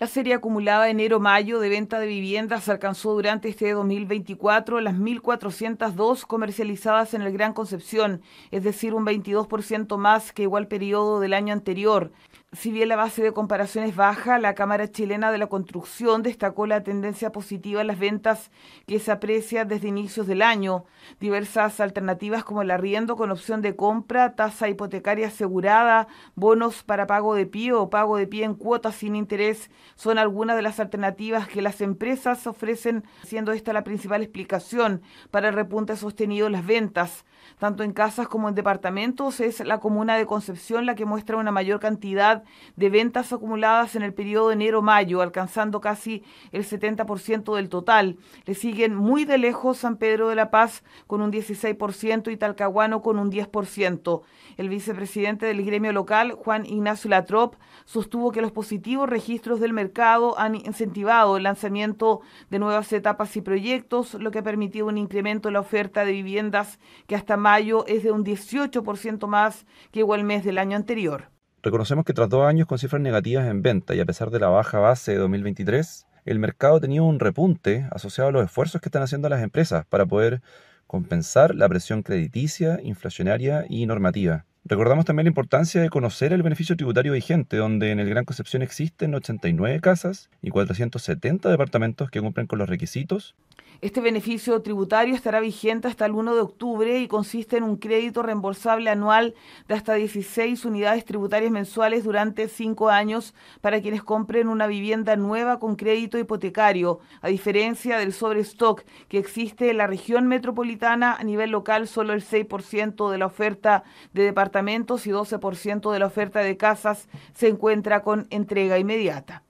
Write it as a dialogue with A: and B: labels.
A: La serie acumulada enero-mayo de venta de viviendas alcanzó durante este 2024 las 1.402 comercializadas en el Gran Concepción, es decir, un 22% más que igual periodo del año anterior. Si bien la base de comparación es baja, la Cámara Chilena de la Construcción destacó la tendencia positiva en las ventas que se aprecia desde inicios del año. Diversas alternativas como el arriendo con opción de compra, tasa hipotecaria asegurada, bonos para pago de pie o pago de pie en cuotas sin interés son algunas de las alternativas que las empresas ofrecen, siendo esta la principal explicación para el repunte sostenido en las ventas. Tanto en casas como en departamentos es la comuna de Concepción la que muestra una mayor cantidad de ventas acumuladas en el periodo de enero-mayo, alcanzando casi el 70% del total. Le siguen muy de lejos San Pedro de la Paz con un 16% y Talcahuano con un 10%. El vicepresidente del gremio local, Juan Ignacio Latrop, sostuvo que los positivos registros del mercado han incentivado el lanzamiento de nuevas etapas y proyectos, lo que ha permitido un incremento en la oferta de viviendas que hasta mayo es de un 18% más que igual mes del año anterior.
B: Reconocemos que tras dos años con cifras negativas en venta y a pesar de la baja base de 2023, el mercado ha tenido un repunte asociado a los esfuerzos que están haciendo las empresas para poder compensar la presión crediticia, inflacionaria y normativa. Recordamos también la importancia de conocer el beneficio tributario vigente, donde en el Gran Concepción existen 89 casas y 470 departamentos que cumplen con los requisitos
A: este beneficio tributario estará vigente hasta el 1 de octubre y consiste en un crédito reembolsable anual de hasta 16 unidades tributarias mensuales durante cinco años para quienes compren una vivienda nueva con crédito hipotecario, a diferencia del sobrestock que existe en la región metropolitana a nivel local solo el 6% de la oferta de departamentos y 12% de la oferta de casas se encuentra con entrega inmediata.